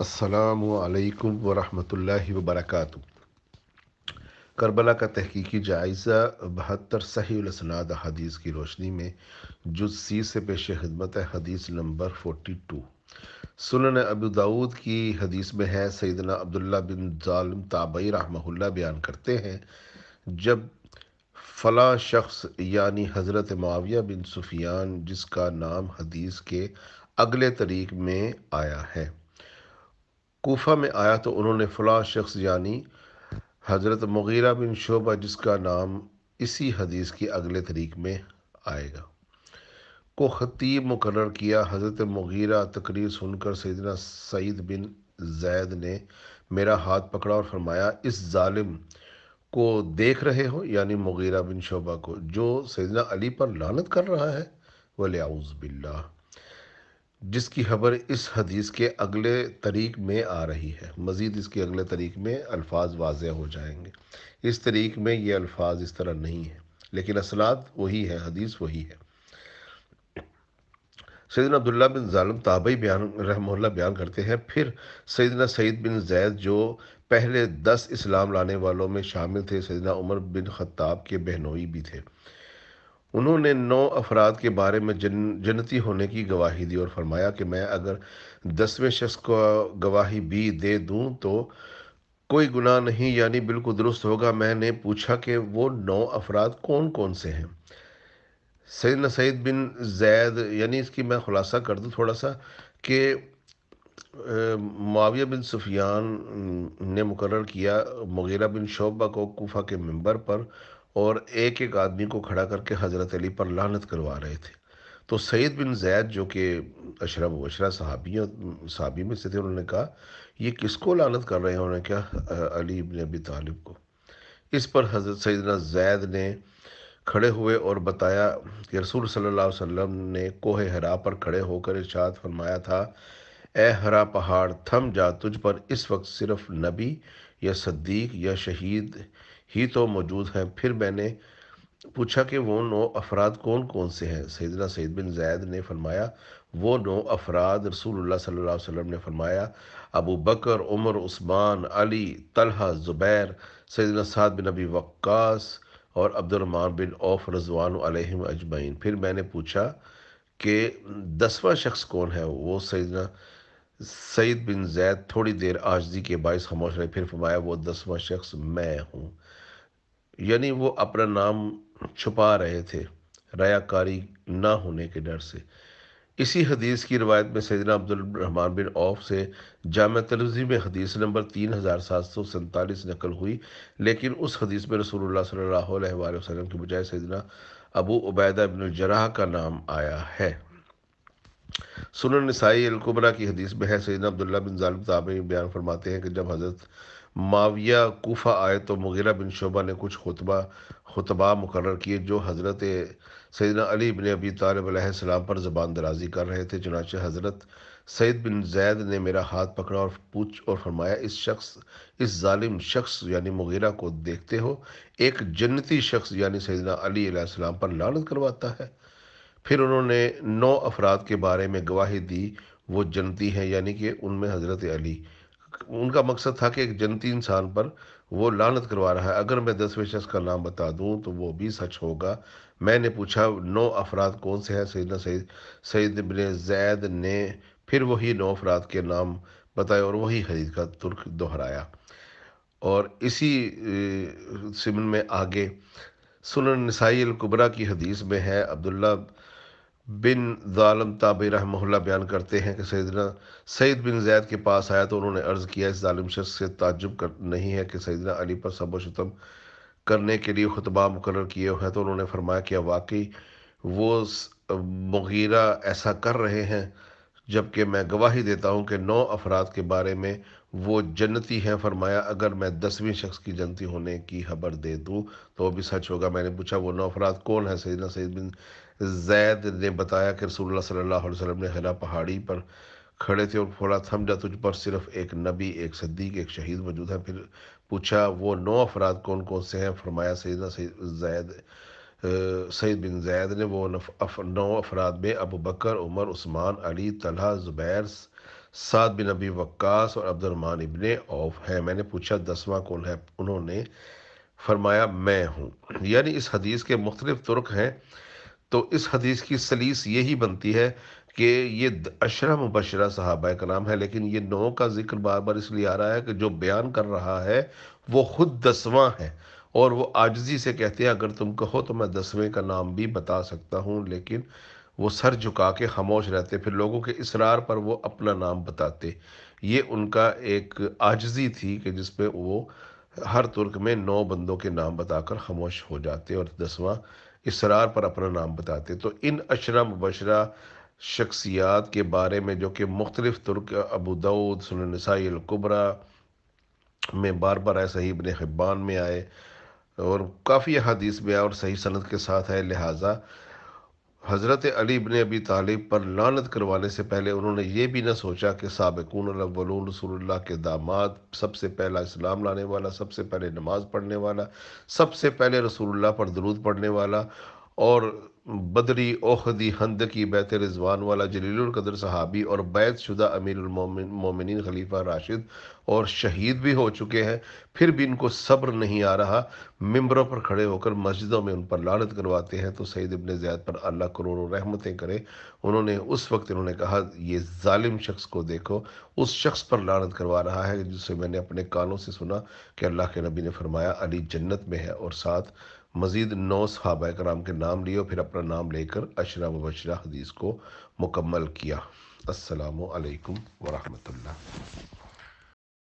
असलकम वरहमल वबरक करबला का तहकीकी जायज़ा बहत्तर सहीसनाद हदीस की रोशनी में जुज सी से पेश खदमत है हदीस नंबर फोटी टू सुन अबू दाऊद की हदीस में है सैदना अब्दुल्ला बिन जालम ताबई रहमहुल्ला बयान करते हैं जब फला शख्स यानी हज़रत माविया बिन सुफियान जिसका नाम हदीस के अगले तरीक में आया है कोफा में आया तो उन्होंने फ़लाँ शख्स यानी हज़रत मुगीरा बिन शोबा जिसका नाम इसी हदीस की अगले तरीक में आएगा को ख़तीब मुकर किया हज़रत मुगीरा तकरीर सुनकर सैदना सईद बिन जैद ने मेरा हाथ पकड़ा और फरमाया इस जालिम को देख रहे हो यानी मुगीरा बिन शोबा को जो सैदना अली पर लानत कर रहा है वल्याउज़ बिल्ला जिसकी खबर इस हदीस के अगले तरीक में आ रही है मज़ीद इसके अगले तरीक में अल्फाज वाज हो जाएंगे इस तरीक में ये अल्फाज इस तरह नहीं है लेकिन असलात वही है हदीस वही है सैदन अब्दुल्ला बिन जालम ताबई बयान रहमल्ला बयान करते हैं फिर सैदना सईद बिन जैद जो पहले दस इस्लाम लाने वालों में शामिल थे सैदना उमर बिन खत्ताब के बहनोई भी थे उन्होंने नौ अफराद के बारे में जन जन्नती होने की गवाही दी और फरमाया कि मैं अगर दसवें शख्स को गवाही भी दे दूं तो कोई गुनाह नहीं यानी बिल्कुल दुरुस्त होगा मैंने पूछा कि वो नौ अफराद कौन कौन से हैं सैद सैद बिन जैद यानी इसकी मैं खुलासा कर दूँ थोड़ा सा कि माविया बिन सुफियान ने मुकर किया मुगैरा बिन शोबा को कोफा के मंबर पर और एक एक आदमी को खड़ा करके हज़रत अली पर लानत करवा रहे थे तो सैद बिन जैद जो कि अशरफ वशरा साहबी साहबी में से थे उन्होंने कहा ये किसको लानत कर रहे हैं उन्होंने कहा अली इबन अबी तालिब को इस पर हज़रत सैदना जैद ने खड़े हुए और बताया कि रसूल सल्लल्लाहु अलैहि वसल्लम ने कोहे हरा पर खड़े होकर इर्शाद फरमाया था ए हरा पहाड़ थम जा तुझ पर इस वक्त सिर्फ नबी या सद्दीक या शहीद ही तो मौजूद हैं फिर मैंने पूछा कि वो नौ अफराद कौन कौन से हैं सैदना सैद बिन जैद ने फरमाया वो नौ अफराद रसूल सल्ला वसल्लम ने फरमाया अबू बकर उमर उस्मान अली तलहा ज़ुबैर सैदना साद बिन अबी वक्स और अब्दुलरमान बिन औफ रजवान अजमैन फिर मैंने पूछा कि दसवा शख्स कौन है वो सैदना सईद बिन जैद थोड़ी देर आजदी के बायस खामोश रहे फिर फरमाया वो दसवां शख्स मैं हूँ यानी वो अपना नाम छुपा रहे थे रयाकारी ना होने के डर से इसी हदीस की रवायत में सैदना अब्दुलरहमान बिन औफ से जाम तलजी में हदीस नंबर तीन हज़ार सात सौ सैंतालीस नकल हुई लेकिन उस हदीस में रसूलुल्लाह सल्लल्लाहु अलैहि वसल्लम के बजाय सैदना अबू उबैदा बिन जराह का नाम आया है सुन नसाई अलकुबरा की हदीस में है सैद अब्दुल्ला बिन जालिम बयान फरमाते हैं कि जब हज़रत माविया कोफा आए तो मुगीरा बिन शोबा ने कुछ खुतबा खुतबा मुकर किए जो हज़रत सैदना अली बिन अबी तालब पर ज़बान दराजी कर रहे थे चुनाच हज़रत सैद बिन जैद ने मेरा हाथ पकड़ा और पूछ और फरमाया इस शख्स इस जालिम शख्स यानी मुगीरा को देखते हो एक जन्नती शख्स यानी सैदना अली सलाम पर लानत करवाता है फिर उन्होंने नौ अफराद के बारे में गवाही दी वो जनती हैं यानी कि उनमें हज़रत अली उनका मकसद था कि एक जनती इंसान पर वो लानत करवा रहा है अगर मैं दसवें शख्स का नाम बता दूं तो वो भी सच होगा मैंने पूछा नौ अफराद कौन से हैं सैदना सैद सैद बिन जैद ने फिर वही नौ अफराद के नाम बताए और वही हदीस का तुर्क दोहराया और इसी सिमन में आगे सुन नसाई अलकुबरा की हदीस में है अब्दुल्ला बिन ालम ताब रहमल्ला बयान करते हैं कि सैदना सईद बिन जैद के पास आया तो उन्होंने अर्ज़ किया इस ालिम शख्स से ताजुब कर नहीं है कि सैदना अली पर सब शतम करने के लिए खुतबा मुकर किए हुए हैं तो उन्होंने फरमाया कि वाकई वो मुगीरा ऐसा कर रहे हैं जबकि मैं गवाही देता हूँ कि नौ अफराद के बारे में वो जन्नती हैं फरमाया अगर मैं दसवीं शख्स की जन्नती होने की खबर दे दूँ तो वो भी सच होगा मैंने पूछा वो नौ अफराद कौन है सैदना सैद बिन जैद ने बताया कि रसूलुल्लाह सल्लल्लाहु अलैहि वसल्लम ने हिला पहाड़ी पर खड़े थे और फोड़ा थम जा तुझ पर सिर्फ एक नबी एक सद्दीक एक शहीद मौजूद है फिर पूछा वो नौ अफराद कौन कौन से हैं फरमाया सैदना जैद सैद बिन जैद ने वो नौ अफराद में अबू बकर उमर उस्मान अली तलहा ज़ुबैर साद बिन अबी वक्कास और अब्दुलरमान इबन औफ हैं मैंने पूछा दसवां कौन है उन्होंने फरमाया मैं हूँ यानी इस हदीस के मुख्तलिफ तुर्क हैं तो इस हदीस की सलीस यही बनती है कि ये अशरा मुबशरा साहबा का नाम है लेकिन ये नौ का जिक्र बार बार इसलिए आ रहा है कि जो बयान कर रहा है वो खुद दसवां है और वो आजजी से कहते हैं अगर तुम कहो तो मैं दसवें का नाम भी बता सकता हूँ लेकिन वो सर झुका के खामोश रहते फिर लोगों के इसरार पर वो अपना नाम बताते ये उनका एक आजजी थी कि जिसपे वो हर तुर्क में नौ बंदों के नाम बताकर खामोश हो जाते और दसवां इसरार पर अपना नाम बताते तो इन अशरा मुबशरा शख्सियात के बारे में जो कि मुख्तलिफ तुर्क अबू दाऊद सुनसाईकुबरा में बार बार आए सही इबन हिब्बान में आए और काफ़ी हदीस में आए और सही सनत के साथ आए लिहाजा हज़रत अली इबन अबी तालिब पर लानत करवाने से पहले उन्होंने ये भी न सोचा कि सबकून अव्वलून रसूलुल्लाह के दामाद सबसे पहला इस्लाम लाने वाला सबसे पहले नमाज़ पढ़ने वाला सबसे पहले रसूलुल्लाह पर दरूद पढ़ने वाला और बदरी ओहदी हंद की बैत रिजवान वाला जलीलकदर सहाबी और बैत शुदा अमीर मोमिन खलीफा राशिद और शहीद भी हो चुके हैं फिर भी इनको सब्र नहीं आ रहा मम्बरों पर खड़े होकर मस्जिदों में उन पर लानत करवाते हैं तो सईद इबन ज़्याद पर अल्लाह करोड़ों रहमतें करे उन्होंने उस वक्त इन्होंने कहा ये ालिम शख्स को देखो उस शख्स पर लानत करवा रहा है जिससे मैंने अपने कानों से सुना कि अल्लाह के नबी ने फरमाया अली जन्नत में है और साथ मजीद नौ सहाबा कराम के नाम लिए फिर अपना अपना नाम लेकर अशरा मुबशरा हदीस को मुकम्मल किया असलकम वरहमल्ला